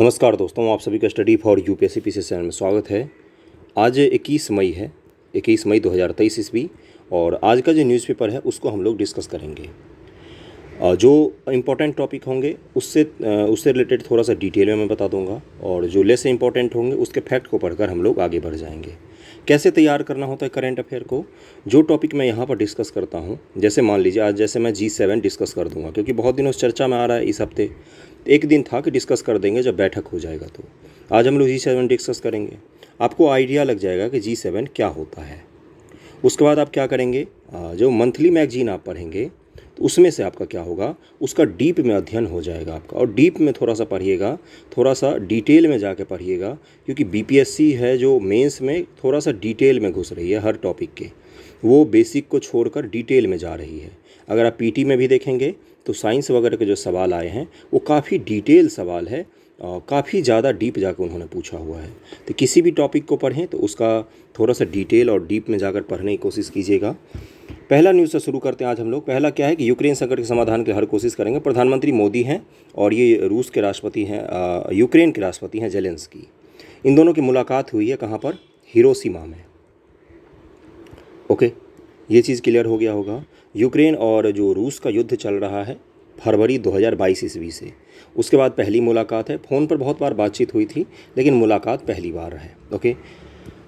नमस्कार दोस्तों आप सभी का study for U P S channel में स्वागत है आज 21 मई है 21 मई 2023 ईस्वी और आज का जो न्यूज़पेपर है उसको हम लोग डिस्कस करेंगे जो इम्पोर्टेंट टॉपिक होंगे उससे उससे रिलेटेड थोड़ा सा डिटेल में मैं बता दूंगा और जो लेस इम्पॉर्टेंट होंगे उसके फैक्ट को पढ़कर हम लोग आगे बढ़ जाएंगे कैसे तैयार करना होता है करेंट अफेयर को जो टॉपिक मैं यहाँ पर डिस्कस करता हूँ जैसे मान लीजिए आज जैसे मैं जी सेवन डिस्कस कर दूँगा क्योंकि बहुत दिनों से चर्चा में आ रहा है इस हफ्ते एक दिन था कि डिस्कस कर देंगे जब बैठक हो जाएगा तो आज हम लोग जी सेवन डिस्कस करेंगे आपको आइडिया लग जाएगा कि जी सेवन क्या होता है उसके बाद आप क्या करेंगे जो मंथली मैगजीन आप पढ़ेंगे तो उसमें से आपका क्या होगा उसका डीप में अध्ययन हो जाएगा आपका और डीप में थोड़ा सा पढ़िएगा थोड़ा सा डिटेल में जाके पढ़िएगा क्योंकि बीपीएससी है जो मेंस में थोड़ा सा डिटेल में घुस रही है हर टॉपिक के वो बेसिक को छोड़कर डिटेल में जा रही है अगर आप पीटी में भी देखेंगे तो साइंस वगैरह के जो सवाल आए हैं वो काफ़ी डिटेल सवाल है काफ़ी ज़्यादा डीप जाकर उन्होंने पूछा हुआ है तो किसी भी टॉपिक को पढ़ें तो उसका थोड़ा सा डिटेल और डीप में जाकर पढ़ने की कोशिश कीजिएगा पहला न्यूज़ से शुरू करते हैं आज हम लोग पहला क्या है कि यूक्रेन संकट के समाधान के हर कोशिश करेंगे प्रधानमंत्री मोदी हैं और ये रूस के राष्ट्रपति हैं यूक्रेन के राष्ट्रपति हैं जेलेंस इन दोनों की मुलाकात हुई है कहाँ पर हिरोसीमा में ओके ये चीज़ क्लियर हो गया होगा यूक्रेन और जो रूस का युद्ध चल रहा है फरवरी 2022 ईस्वी से उसके बाद पहली मुलाकात है फ़ोन पर बहुत बार बातचीत हुई थी लेकिन मुलाकात पहली बार है ओके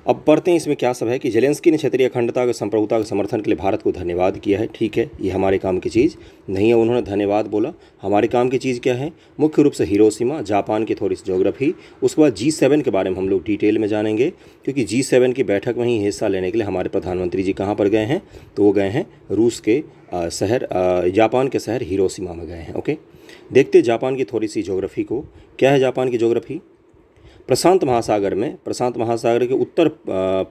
अब पढ़ते हैं इसमें क्या सब है कि जेलेंस्की ने क्षेत्रीय अखंडता और संप्रभुता के समर्थन के लिए भारत को धन्यवाद किया है ठीक है ये हमारे काम की चीज़ नहीं है उन्होंने धन्यवाद बोला हमारे काम की चीज़ क्या है मुख्य रूप से हिरोशिमा जापान की थोड़ी सी जोग्राफी उसके बाद जी सेवन के बारे में हम लोग डिटेल में जानेंगे क्योंकि जी सेवन की बैठक में ही हिस्सा लेने के लिए हमारे प्रधानमंत्री जी कहाँ पर गए हैं तो वो गए हैं रूस के शहर जापान के शहर हिरोशिमा में गए हैं ओके देखते जापान की थोड़ी सी जोग्राफी को क्या है जापान की जोग्राफी प्रशांत महासागर में प्रशांत महासागर के उत्तर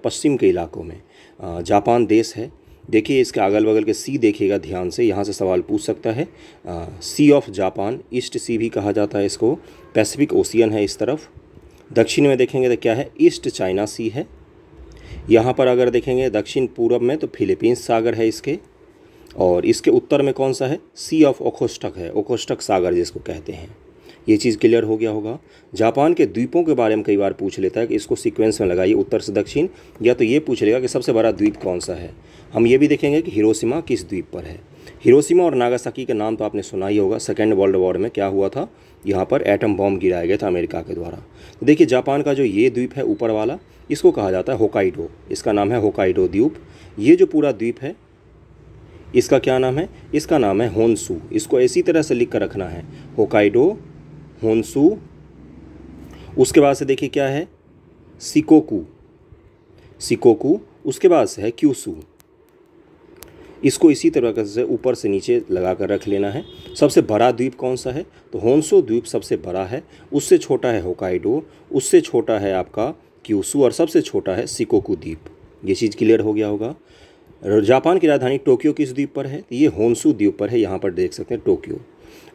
पश्चिम के इलाकों में जापान देश है देखिए इसके अगल बगल के सी देखिएगा ध्यान से यहाँ से सवाल पूछ सकता है आ, sea of Japan East Sea भी कहा जाता है इसको पैसिफिक ओशियन है इस तरफ दक्षिण में देखेंगे तो क्या है ईस्ट चाइना सी है यहाँ पर अगर देखेंगे दक्षिण पूर्व में तो फिलीपींस सागर है इसके और इसके उत्तर में कौन सा है सी ऑफ ओखोस्टक है ओखोस्टक सागर जिसको कहते हैं ये चीज़ क्लियर हो गया होगा जापान के द्वीपों के बारे में कई बार पूछ लेता है कि इसको सीक्वेंस में लगाइए उत्तर से दक्षिण या तो ये पूछ लेगा कि सबसे बड़ा द्वीप कौन सा है हम ये भी देखेंगे कि हिरोशिमा किस द्वीप पर है हिरोशिमा और नागासाकी का नाम तो आपने सुना ही होगा सेकेंड वर्ल्ड वॉर में क्या हुआ था यहाँ पर एटम बॉम्ब गिराया गया था अमेरिका के द्वारा तो देखिए जापान का जो ये द्वीप है ऊपर वाला इसको कहा जाता है होकाइडो इसका नाम है होकाइडो द्वीप ये जो पूरा द्वीप है इसका क्या नाम है इसका नाम है होनसू इसको इसी तरह से लिख कर रखना है होकाइडो होंसू उसके बाद से देखिए क्या है सिकोकू सिकोकू उसके बाद से है क्यूसू इसको इसी तरह से ऊपर से नीचे लगा कर रख लेना है सबसे बड़ा द्वीप कौन सा है तो होंसो द्वीप सबसे बड़ा है उससे छोटा है होकाइडो उससे छोटा है आपका क्यूसू और सबसे छोटा है सिकोकू द्वीप ये चीज़ क्लियर हो गया होगा जापान की राजधानी टोक्यो किस द्वीप पर है तो ये होंसू द्वीप पर है यहाँ पर देख सकते हैं टोक्यो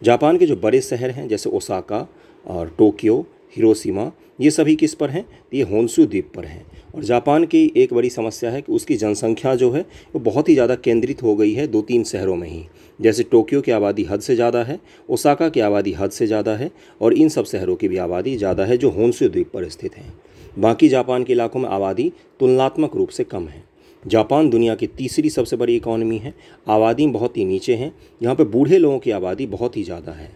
जापान के जो बड़े शहर हैं जैसे ओसाका और टोक्यो हिरोशिमा ये सभी किस पर हैं ये होंसू द्वीप पर हैं और जापान की एक बड़ी समस्या है कि उसकी जनसंख्या जो है वो बहुत ही ज़्यादा केंद्रित हो गई है दो तीन शहरों में ही जैसे टोक्यो की आबादी हद से ज़्यादा है ओसाका की आबादी हद से ज़्यादा है और इन सब शहरों की भी आबादी ज़्यादा है जो होंसू द्वीप पर स्थित हैं बाकी जापान के इलाकों में आबादी तुलनात्मक रूप से कम है जापान दुनिया की तीसरी सबसे बड़ी इकोनॉमी है आबादी बहुत ही नीचे हैं यहाँ पर बूढ़े लोगों की आबादी बहुत ही ज़्यादा है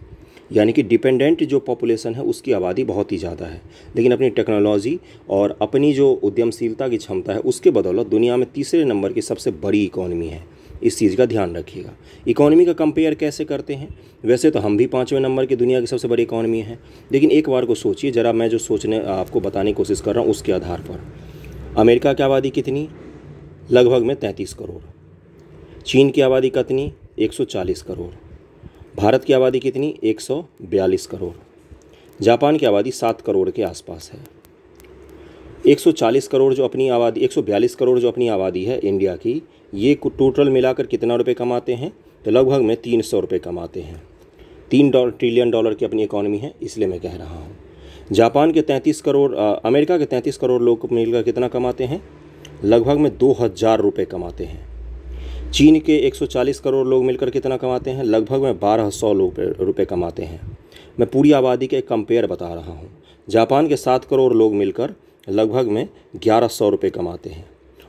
यानी कि डिपेंडेंट जो पॉपुलेशन है उसकी आबादी बहुत ही ज़्यादा है लेकिन अपनी टेक्नोलॉजी और अपनी जो उद्यमशीलता की क्षमता है उसके बदौलत दुनिया में तीसरे नंबर की सबसे बड़ी इकोनॉमी है इस चीज़ का ध्यान रखिएगा इकोनॉमी का कंपेयर कैसे करते हैं वैसे तो हम भी पाँचवें नंबर की दुनिया की सबसे बड़ी इकोनॉमी है लेकिन एक बार को सोचिए ज़रा मैं जो सोचने आपको बताने की कोशिश कर रहा हूँ उसके आधार पर अमेरिका की आबादी कितनी लगभग में 33 करोड़ चीन की आबादी कितनी 140 करोड़ भारत की आबादी कितनी 142 करोड़ जापान की आबादी 7 करोड़ के आसपास है 140 करोड़ जो अपनी आबादी 142 करोड़ जो अपनी आबादी है इंडिया की ये टोटल मिलाकर कितना रुपए कमाते हैं तो लगभग में तीन सौ रुपये कमाते हैं तीन डॉ ट्रिलियन डॉलर की अपनी इकोनॉमी है इसलिए मैं कह रहा हूँ जापान के 33 करोड़ अमेरिका के 33 करोड़ लोग मिलकर कितना कमाते हैं लगभग में दो हज़ार रुपये कमाते हैं चीन के 140 करोड़ लोग मिलकर कितना कमाते हैं लगभग में बारह सौ रुपये कमाते हैं मैं पूरी आबादी के कंपेयर बता रहा हूँ जापान के सात करोड़ लोग मिलकर लगभग में ग्यारह सौ रुपये कमाते हैं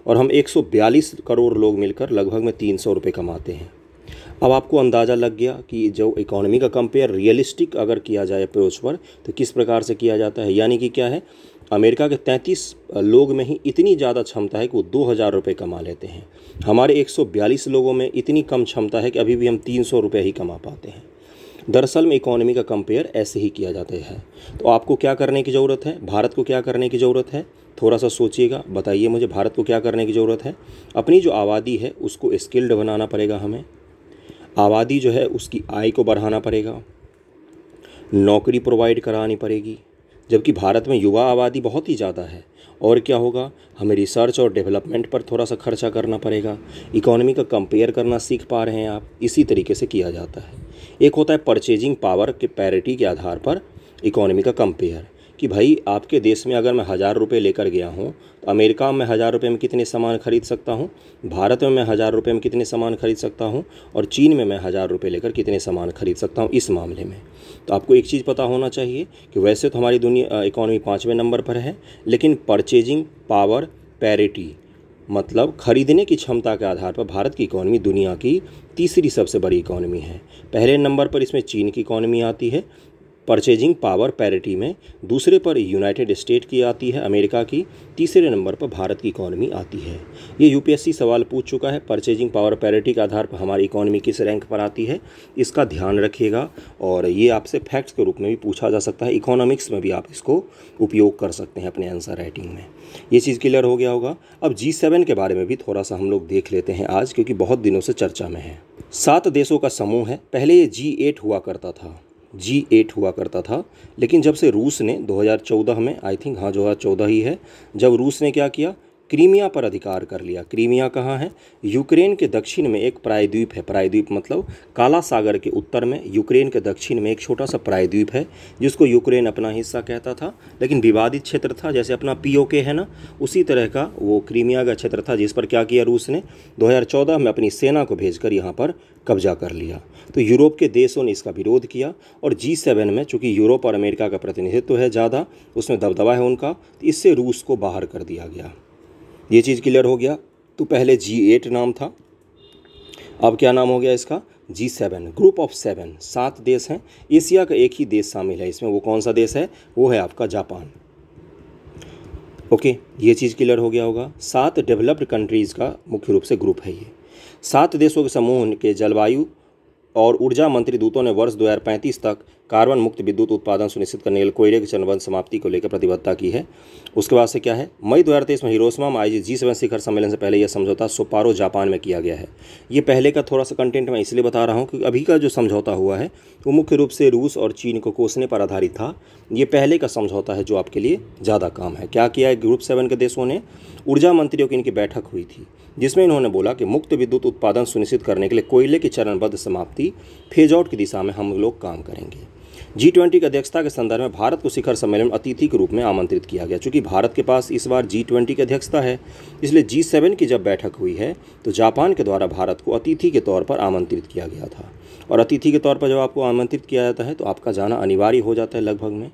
और हम 142 करोड़ लोग मिलकर लगभग में तीन सौ रुपये कमाते हैं अब आपको अंदाज़ा लग गया कि जो इकोनॉमी का कंपेयर रियलिस्टिक अगर किया जाए अप्रोच पर तो किस प्रकार से किया जाता है यानी कि क्या है अमेरिका के 33 लोग में ही इतनी ज़्यादा क्षमता है कि वो दो हज़ार रुपये कमा लेते हैं हमारे 142 लोगों में इतनी कम क्षमता है कि अभी भी हम तीन सौ रुपये ही कमा पाते हैं दरअसल में इकोनॉमी का कंपेयर ऐसे ही किया जाता है तो आपको क्या करने की ज़रूरत है भारत को क्या करने की ज़रूरत है थोड़ा सा सोचिएगा बताइए मुझे भारत को क्या करने की ज़रूरत है अपनी जो आबादी है उसको स्किल्ड बनाना पड़ेगा हमें आबादी जो है उसकी आय को बढ़ाना पड़ेगा नौकरी प्रोवाइड करानी पड़ेगी जबकि भारत में युवा आबादी बहुत ही ज़्यादा है और क्या होगा हमें रिसर्च और डेवलपमेंट पर थोड़ा सा खर्चा करना पड़ेगा इकोनॉमी का कंपेयर करना सीख पा रहे हैं आप इसी तरीके से किया जाता है एक होता है परचेजिंग पावर के पैरिटी के आधार पर इकोनॉमी का कंपेयर कि भाई आपके देश में अगर मैं हज़ार रुपये लेकर गया हूँ तो अमेरिका में हज़ार रुपये में कितने सामान खरीद सकता हूँ भारत में मैं हज़ार रुपये में कितने सामान खरीद सकता हूँ और चीन में मैं हज़ार रुपये लेकर कितने सामान खरीद सकता हूँ इस मामले में तो आपको एक चीज़ पता होना चाहिए कि वैसे तो हमारी दुनिया इकोनॉमी पाँचवें नंबर पर है लेकिन परचेजिंग पावर पैरिटी मतलब खरीदने की क्षमता के आधार पर भारत की इकोनॉमी दुनिया की तीसरी सबसे बड़ी इकोनॉमी है पहले नंबर पर इसमें चीन की इकोनॉमी आती है परचेजिंग पावर पैरिटी में दूसरे पर यूनाइटेड स्टेट की आती है अमेरिका की तीसरे नंबर पर भारत की इकॉनमी आती है ये यूपीएससी सवाल पूछ चुका है परचेजिंग पावर पैरिटी के आधार पर हमारी इकोनॉमी किस रैंक पर आती है इसका ध्यान रखिएगा और ये आपसे फैक्ट्स के रूप में भी पूछा जा सकता है इकोनॉमिक्स में भी आप इसको उपयोग कर सकते हैं अपने आंसर राइटिंग में ये चीज़ क्लियर हो गया होगा अब जी सेवन के बारे में भी थोड़ा सा हम लोग देख लेते हैं आज क्योंकि बहुत दिनों से चर्चा में है सात देशों का समूह है पहले ये जी एट हुआ करता था जी एट हुआ करता था लेकिन जब से रूस ने 2014 में आई थिंक हाँ जो चौदह ही है जब रूस ने क्या किया क्रीमिया पर अधिकार कर लिया क्रीमिया कहाँ है यूक्रेन के दक्षिण में एक प्रायद्वीप है प्रायद्वीप मतलब काला सागर के उत्तर में यूक्रेन के दक्षिण में एक छोटा सा प्रायद्वीप है जिसको यूक्रेन अपना हिस्सा कहता था लेकिन विवादित क्षेत्र था जैसे अपना पीओके है ना उसी तरह का वो क्रीमिया का क्षेत्र था जिस पर क्या किया रूस ने दो में अपनी सेना को भेजकर यहाँ पर कब्जा कर लिया तो यूरोप के देशों ने इसका विरोध किया और जी सेवन में चूँकि यूरोप और अमेरिका का प्रतिनिधित्व है ज़्यादा उसमें दबदबा है उनका तो इससे रूस को बाहर कर दिया गया ये चीज़ क्लियर हो गया तो पहले जी एट नाम था अब क्या नाम हो गया इसका G seven group of seven सात देश हैं एशिया का एक ही देश शामिल है इसमें वो कौन सा देश है वो है आपका जापान ओके ये चीज़ क्लियर हो गया होगा सात डेवलप्ड कंट्रीज़ का मुख्य रूप से ग्रुप है ये सात देशों के समूह के जलवायु और ऊर्जा मंत्री दूतों ने वर्ष दो तक कार्बन मुक्त विद्युत उत्पादन सुनिश्चित करने के लिए कोयले के चरणबंध समाप्ति को लेकर प्रतिबद्धता की है उसके बाद से क्या है मई 2023 में हिरोसमा में आयोजित जी सेवन शिखर सम्मेलन से पहले यह समझौता सोपारो जापान में किया गया है ये पहले का थोड़ा सा कंटेंट मैं इसलिए बता रहा हूँ क्योंकि अभी का जो समझौता हुआ है वो मुख्य रूप से रूस और चीन को कोसने पर आधारित था ये पहले का समझौता है जो आपके लिए ज़्यादा काम है क्या किया है ग्रुप सेवन के देशों ने ऊर्जा मंत्रियों की इनकी बैठक हुई थी जिसमें इन्होंने बोला कि मुक्त विद्युत उत्पादन सुनिश्चित करने के लिए कोयले की चरणबद्ध समाप्ति फेज आउट की दिशा में हम लोग काम करेंगे जी ट्वेंटी की अध्यक्षता के संदर्भ में भारत को शिखर सम्मेलन अतिथि के रूप में आमंत्रित किया गया चूंकि भारत के पास इस बार जी ट्वेंटी की अध्यक्षता है इसलिए जी सेवन की जब बैठक हुई है तो जापान के द्वारा भारत को अतिथि के तौर पर आमंत्रित किया गया था और अतिथि के तौर पर जब आपको आमंत्रित किया जाता है तो आपका जाना अनिवार्य हो जाता है लगभग में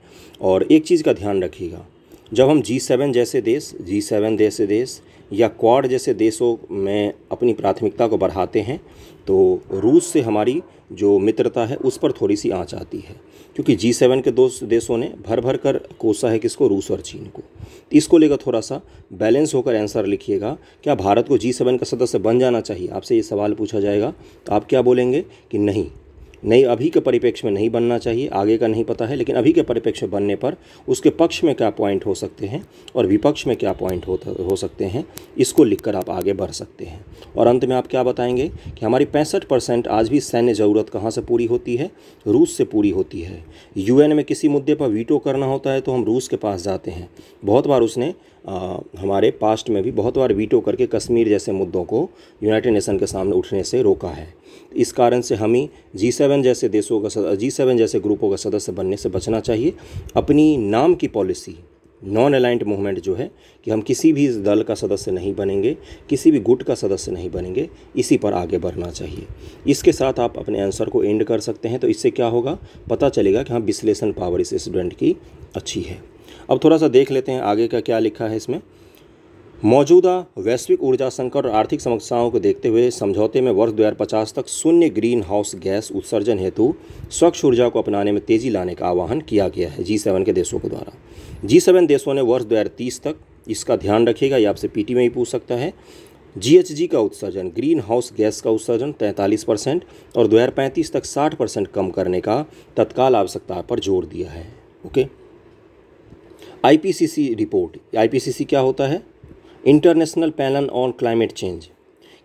और एक चीज़ का ध्यान रखिएगा जब हम जी सेवन जैसे देश जी सेवन जैसे देश या क्वाड जैसे देशों में अपनी प्राथमिकता को बढ़ाते हैं तो रूस से हमारी जो मित्रता है उस पर थोड़ी सी आँच आती है क्योंकि जी सेवन के दो देशों ने भर भर कर कोसा है किसको रूस और चीन को इसको लेकर थोड़ा सा बैलेंस होकर आंसर लिखिएगा क्या भारत को जी सेवन का सदस्य बन जाना चाहिए आपसे ये सवाल पूछा जाएगा तो आप क्या बोलेंगे कि नहीं नहीं अभी के परिप्रेक्ष्य में नहीं बनना चाहिए आगे का नहीं पता है लेकिन अभी के परिप्रेक्ष्य में बनने पर उसके पक्ष में क्या पॉइंट हो सकते हैं और विपक्ष में क्या पॉइंट हो, हो सकते हैं इसको लिखकर आप आगे बढ़ सकते हैं और अंत में आप क्या बताएंगे कि हमारी पैंसठ परसेंट आज भी सैन्य ज़रूरत कहाँ से पूरी होती है रूस से पूरी होती है यू में किसी मुद्दे पर वीटो करना होता है तो हम रूस के पास जाते हैं बहुत बार उसने आ, हमारे पास्ट में भी बहुत बार वीटो करके कश्मीर जैसे मुद्दों को यूनाइटेड नेशन के सामने उठने से रोका है इस कारण से हमें जी सेवन जैसे देशों का जी सेवन जैसे ग्रुपों का सदस्य बनने से बचना चाहिए अपनी नाम की पॉलिसी नॉन अलाइंट मूवमेंट जो है कि हम किसी भी दल का सदस्य नहीं बनेंगे किसी भी गुट का सदस्य नहीं बनेंगे इसी पर आगे बढ़ना चाहिए इसके साथ आप अपने आंसर को एंड कर सकते हैं तो इससे क्या होगा पता चलेगा कि हाँ विश्लेषण पावर इस स्टूडेंट की अच्छी है अब थोड़ा सा देख लेते हैं आगे का क्या लिखा है इसमें मौजूदा वैश्विक ऊर्जा संकट और आर्थिक समस्याओं को देखते हुए समझौते में वर्ष दो तक शून्य ग्रीन हाउस गैस उत्सर्जन हेतु स्वच्छ ऊर्जा को अपनाने में तेजी लाने का आह्वान किया गया है जी सेवन के देशों के द्वारा जी सेवन देशों ने वर्ष दो तक इसका ध्यान रखेगा ये आपसे पीटी में ही पूछ सकता है जीएचजी का उत्सर्जन ग्रीन हाउस गैस का उत्सर्जन 43 परसेंट और दो तक 60 परसेंट कम करने का तत्काल आवश्यकता पर जोर दिया है ओके आईपीसीसी रिपोर्ट आईपीसीसी क्या होता है International Panel on Climate Change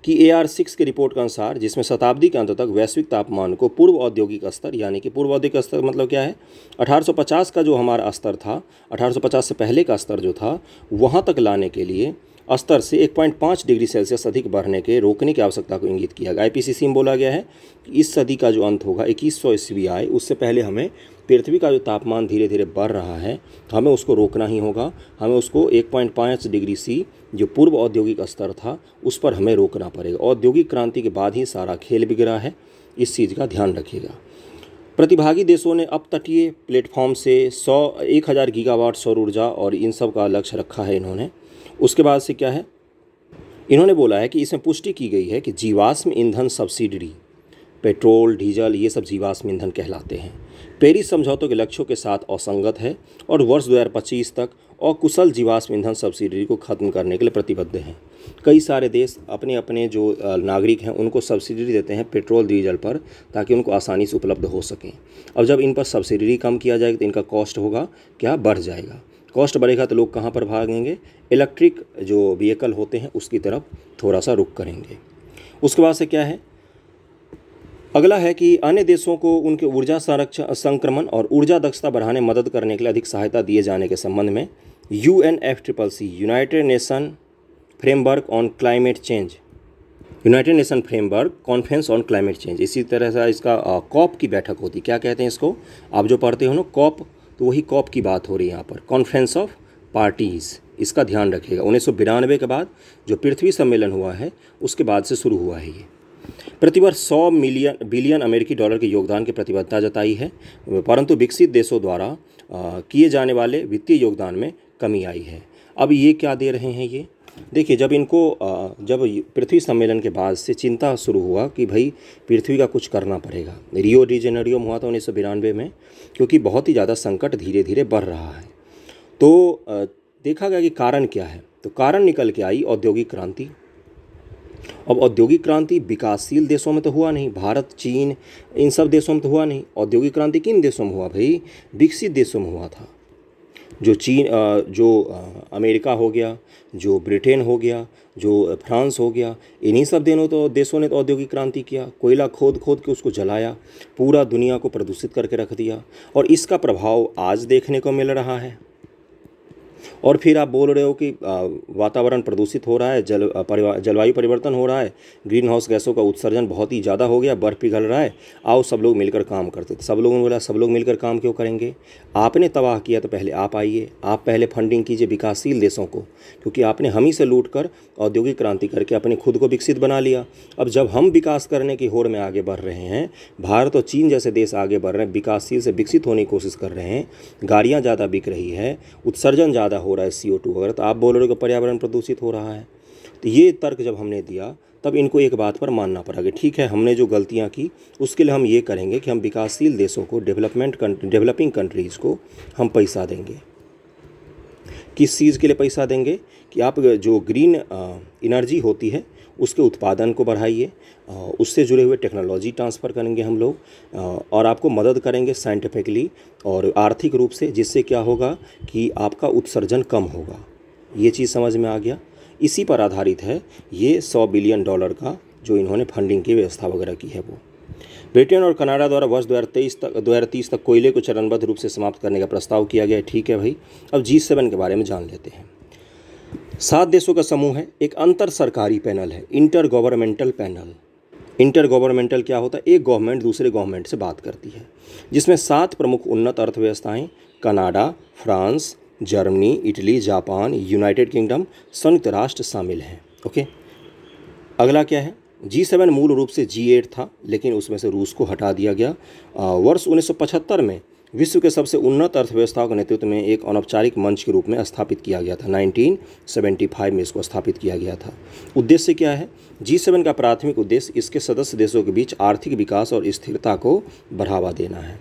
की ए आर सिक्स की रिपोर्ट के अनुसार जिसमें शताब्दी के अंत तक वैश्विक तापमान को पूर्व औद्योगिक स्तर यानी कि पूर्व औद्योगिक स्तर मतलब क्या है 1850 का जो हमारा स्तर था 1850 से पहले का स्तर जो था वहाँ तक लाने के लिए स्तर से 1.5 डिग्री सेल्सियस अधिक बढ़ने के रोकने की आवश्यकता को इंगित किया गया आई में बोला गया है कि इस सदी का जो अंत होगा इक्कीस सौ ईस्वी आए उससे पहले हमें पृथ्वी का जो तापमान धीरे धीरे बढ़ रहा है तो हमें उसको रोकना ही होगा हमें उसको 1.5 डिग्री सी जो पूर्व औद्योगिक स्तर था उस पर हमें रोकना पड़ेगा औद्योगिक क्रांति के बाद ही सारा खेल बिगड़ा है इस चीज़ का ध्यान रखिएगा प्रतिभागी देशों ने अब तटीय प्लेटफॉर्म से सौ एक हज़ार गीगावाट सौर ऊर्जा और इन सब का लक्ष्य रखा है इन्होंने उसके बाद से क्या है इन्होंने बोला है कि इसमें पुष्टि की गई है कि जीवाश्म ईंधन सब्सिडरी पेट्रोल डीजल ये सब जीवाश्म ईंधन कहलाते हैं पेरिस समझौतों के लक्ष्यों के साथ असंगत है और वर्ष 2025 तक अकुशल जीवाश्म ईंधन सब्सिडी को ख़त्म करने के लिए प्रतिबद्ध हैं कई सारे देश अपने अपने जो नागरिक हैं उनको सब्सिडी देते हैं पेट्रोल डीजल पर ताकि उनको आसानी से उपलब्ध हो सकें और जब इन पर सब्सिडी कम किया जाएगा तो इनका कॉस्ट होगा क्या बढ़ जाएगा कॉस्ट बढ़ेगा तो लोग कहाँ पर भागेंगे इलेक्ट्रिक जो व्हीकल होते हैं उसकी तरफ थोड़ा सा रुख करेंगे उसके बाद से क्या है अगला है कि अन्य देशों को उनके ऊर्जा संरक्षण संक्रमण और ऊर्जा दक्षता बढ़ाने मदद करने के लिए अधिक सहायता दिए जाने के संबंध में U N F triple C United Nation Framework on Climate Change United Nation Framework Conference on Climate Change इसी तरह से इसका कॉप की बैठक होती क्या कहते हैं इसको आप जो पढ़ते हो ना कॉप तो वही कॉप की बात हो रही है यहाँ पर कॉन्फ्रेंस ऑफ पार्टीज़ इसका ध्यान रखिएगा उन्नीस के बाद जो पृथ्वी सम्मेलन हुआ है उसके बाद से शुरू हुआ है ये प्रतिवर्ष सौ मिलियन बिलियन अमेरिकी डॉलर के योगदान की प्रतिबद्धता जताई है परंतु विकसित देशों द्वारा किए जाने वाले वित्तीय योगदान में कमी आई है अब ये क्या दे रहे हैं ये देखिए जब इनको जब पृथ्वी सम्मेलन के बाद से चिंता शुरू हुआ कि भाई पृथ्वी का कुछ करना पड़ेगा रियो डिजेनरियो हुआ था उन्नीस सौ बिरानवे में क्योंकि बहुत ही ज़्यादा संकट धीरे धीरे बढ़ रहा है तो देखा गया कि कारण क्या है तो कारण निकल के आई औद्योगिक क्रांति अब औद्योगिक क्रांति विकासशील देशों में तो हुआ नहीं भारत चीन इन सब देशों में तो हुआ नहीं औद्योगिक क्रांति किन देशों में हुआ भाई विकसित देशों में हुआ था जो चीन जो अमेरिका हो गया जो ब्रिटेन हो गया जो फ्रांस हो गया इन्हीं सब दिनों तो देशों ने तो औद्योगिक क्रांति किया कोयला खोद खोद के उसको जलाया पूरा दुनिया को प्रदूषित करके रख दिया और इसका प्रभाव आज देखने को मिल रहा है और फिर आप बोल रहे हो कि वातावरण प्रदूषित हो रहा है जल परिवा जलवायु परिवर्तन हो रहा है ग्रीन हाउस गैसों का उत्सर्जन बहुत ही ज़्यादा हो गया बर्फ़ पिघल रहा है आओ सब लोग मिलकर काम करते थे सब लोगों ने बोला सब लोग मिलकर काम क्यों करेंगे आपने तबाह किया तो पहले आप आइए आप पहले फंडिंग कीजिए विकासशील देशों को क्योंकि आपने हम ही से लूट कर औद्योगिक क्रांति करके अपने खुद को विकसित बना लिया अब जब हम विकास करने की होड़ में आगे बढ़ रहे हैं भारत और चीन जैसे देश आगे बढ़ रहे हैं विकासशील से विकसित होने की कोशिश कर रहे हैं गाड़ियाँ ज़्यादा बिक रही है उत्सर्जन ज़्यादा हो रहा है सी वगैरह तो आप बोल रहे हो कि पर्यावरण प्रदूषित हो रहा है तो ये तर्क जब हमने दिया तब इनको एक बात पर मानना पड़ा कि ठीक है हमने जो गलतियाँ की उसके लिए हम ये करेंगे कि हम विकासशील देशों को डेवलपमेंट डेवलपिंग कंट्रीज़ को हम पैसा देंगे किस चीज़ के लिए पैसा देंगे कि आप जो ग्रीन एनर्जी होती है उसके उत्पादन को बढ़ाइए उससे जुड़े हुए टेक्नोलॉजी ट्रांसफ़र करेंगे हम लोग और आपको मदद करेंगे साइंटिफिकली और आर्थिक रूप से जिससे क्या होगा कि आपका उत्सर्जन कम होगा ये चीज़ समझ में आ गया इसी पर आधारित है ये सौ बिलियन डॉलर का जो इन्होंने फंडिंग की व्यवस्था वगैरह की है वो ब्रिटेन और कनाडा द्वारा वर्ष दो तक दो तक कोयले को चरणबद्ध रूप से समाप्त करने का प्रस्ताव किया गया ठीक है भाई अब जी सेवन के बारे में जान लेते हैं सात देशों का समूह है एक अंतर सरकारी पैनल है intergovernmental panel intergovernmental क्या होता है एक गवर्नमेंट दूसरे गवर्नमेंट से बात करती है जिसमें सात प्रमुख उन्नत अर्थव्यवस्थाएं Canada France Germany Italy Japan United Kingdom संयुक्त राष्ट्र शामिल हैं ओके अगला क्या है जी सेवन मूल रूप से जी एट था लेकिन उसमें से रूस को हटा दिया गया वर्ष उन्नीस में विश्व के सबसे उन्नत अर्थव्यवस्थाओं के नेतृत्व में एक अनौपचारिक मंच के रूप में स्थापित किया गया था 1975 में इसको स्थापित किया गया था उद्देश्य क्या है जी सेवन का प्राथमिक उद्देश्य इसके सदस्य देशों के बीच आर्थिक विकास और स्थिरता को बढ़ावा देना है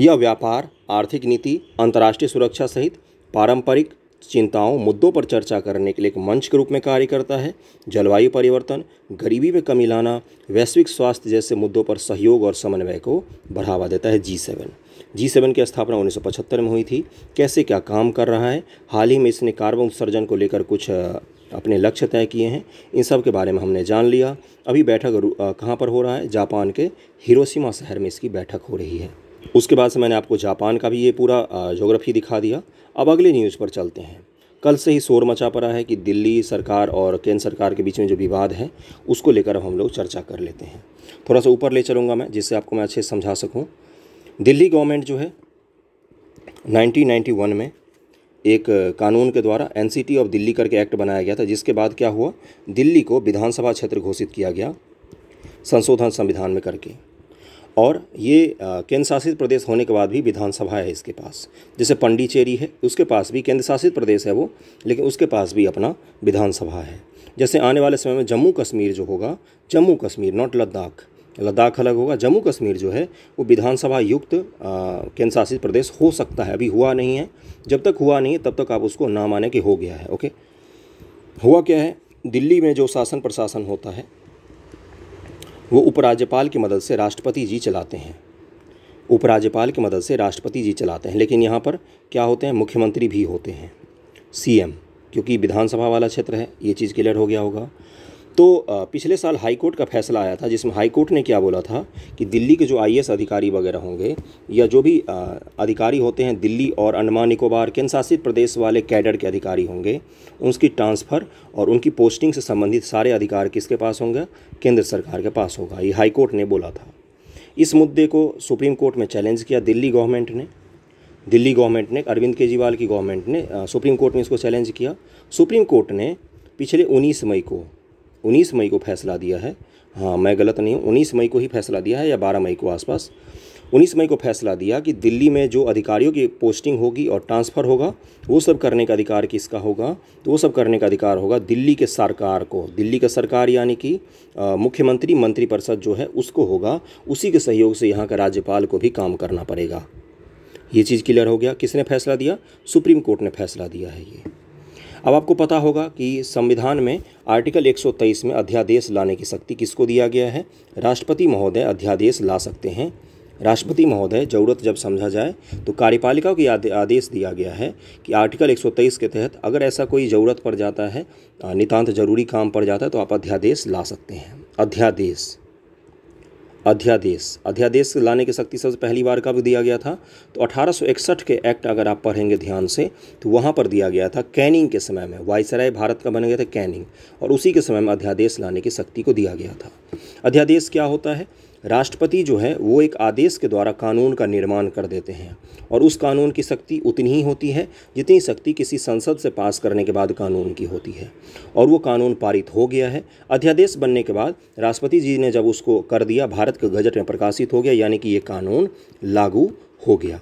यह व्यापार आर्थिक नीति अंतर्राष्ट्रीय सुरक्षा सहित पारंपरिक चिंताओं मुद्दों पर चर्चा करने के लिए एक मंच के रूप में कार्य करता है जलवायु परिवर्तन गरीबी में कमी लाना वैश्विक स्वास्थ्य जैसे मुद्दों पर सहयोग और समन्वय को बढ़ावा देता है जी सेवन जी सेवन की स्थापना 1975 में हुई थी कैसे क्या काम कर रहा है हाल ही में इसने कार्बन उत्सर्जन को लेकर कुछ अपने लक्ष्य तय किए हैं इन सब के बारे में हमने जान लिया अभी बैठक कहाँ पर हो रहा है जापान के हिरोशिमा शहर में इसकी बैठक हो रही है उसके बाद से मैंने आपको जापान का भी ये पूरा जोग्राफी दिखा दिया अब अगले न्यूज़ पर चलते हैं कल से ही शोर मचा पड़ा है कि दिल्ली सरकार और केंद्र सरकार के बीच में जो विवाद है उसको लेकर अब हम लोग चर्चा कर लेते हैं थोड़ा सा ऊपर ले चलूँगा मैं जिससे आपको मैं अच्छे से समझा सकूँ दिल्ली गवर्नमेंट जो है 1991 में एक कानून के द्वारा एन ऑफ दिल्ली करके एक्ट बनाया गया था जिसके बाद क्या हुआ दिल्ली को विधानसभा क्षेत्र घोषित किया गया संशोधन संविधान में करके और ये केंद्र शासित प्रदेश होने के बाद भी विधानसभा है इसके पास जैसे पंडिचेरी है उसके पास भी केंद्र शासित प्रदेश है वो लेकिन उसके पास भी अपना विधानसभा है जैसे आने वाले समय में जम्मू कश्मीर जो होगा जम्मू कश्मीर नॉट लद्दाख लद्दाख अलग होगा जम्मू कश्मीर जो है वो विधानसभा युक्त केंद्र शासित प्रदेश हो सकता है अभी हुआ नहीं है जब तक हुआ नहीं तब तक आप उसको ना माने कि हो गया है ओके हुआ क्या है दिल्ली में जो शासन प्रशासन होता है वो उपराज्यपाल की मदद से राष्ट्रपति जी चलाते हैं उपराज्यपाल की मदद से राष्ट्रपति जी चलाते हैं लेकिन यहाँ पर क्या होते हैं मुख्यमंत्री भी होते हैं सीएम क्योंकि विधानसभा वाला क्षेत्र है ये चीज़ क्लियर हो गया होगा तो पिछले साल हाई कोर्ट का फैसला आया था जिसमें हाई कोर्ट ने क्या बोला था कि दिल्ली के जो आई अधिकारी वगैरह होंगे या जो भी अधिकारी होते हैं दिल्ली और अंडमान निकोबार केंद्र शासित प्रदेश वाले कैडर के अधिकारी होंगे उसकी ट्रांसफ़र और उनकी पोस्टिंग से संबंधित सारे अधिकार किसके पास होंगे केंद्र सरकार के पास होगा ये हाई कोर्ट ने बोला था इस मुद्दे को सुप्रीम कोर्ट में चैलेंज किया दिल्ली गवर्नमेंट ने दिल्ली गवर्नमेंट ने अरविंद केजरीवाल की गवर्नमेंट ने सुप्रीम कोर्ट में इसको चैलेंज किया सुप्रीम कोर्ट ने पिछले 19 मई को उन्नीस मई को फैसला दिया है हाँ मैं गलत नहीं हूँ उन्नीस मई को ही फैसला दिया है या बारह मई को आसपास उन्नीस मई को फैसला दिया कि दिल्ली में जो अधिकारियों की पोस्टिंग होगी और ट्रांसफ़र होगा वो सब करने का अधिकार किसका होगा तो वो सब करने का अधिकार होगा दिल्ली के सरकार को दिल्ली का सरकार यानी कि मुख्यमंत्री मंत्रिपरिषद जो है उसको होगा उसी के सहयोग से यहाँ का राज्यपाल को भी काम करना पड़ेगा ये चीज़ क्लियर हो गया किसने फैसला दिया सुप्रीम कोर्ट ने फैसला दिया है ये अब आपको पता होगा कि संविधान में आर्टिकल 123 में अध्यादेश लाने की शक्ति किसको दिया गया है राष्ट्रपति महोदय अध्यादेश ला सकते हैं राष्ट्रपति महोदय ज़रूरत जब समझा जाए तो कार्यपालिका को आदेश दिया गया है कि आर्टिकल 123 के तहत अगर ऐसा कोई ज़रूरत पड़ जाता है नितांत जरूरी काम पड़ जाता है तो आप अध्यादेश ला सकते हैं अध्यादेश अध्यादेश अध्यादेश लाने की शक्ति सबसे पहली बार कब दिया गया था तो 1861 के एक्ट अगर आप पढ़ेंगे ध्यान से तो वहाँ पर दिया गया था कैनिंग के समय में वाइसराय भारत का बन गया था कैनिंग और उसी के समय में अध्यादेश लाने की शक्ति को दिया गया था अध्यादेश क्या होता है राष्ट्रपति जो है वो एक आदेश के द्वारा कानून का निर्माण कर देते हैं और उस कानून की शक्ति उतनी ही होती है जितनी शक्ति किसी संसद से पास करने के बाद कानून की होती है और वो कानून पारित हो गया है अध्यादेश बनने के बाद राष्ट्रपति जी ने जब उसको कर दिया भारत के गजट में प्रकाशित हो गया यानी कि ये कानून लागू हो गया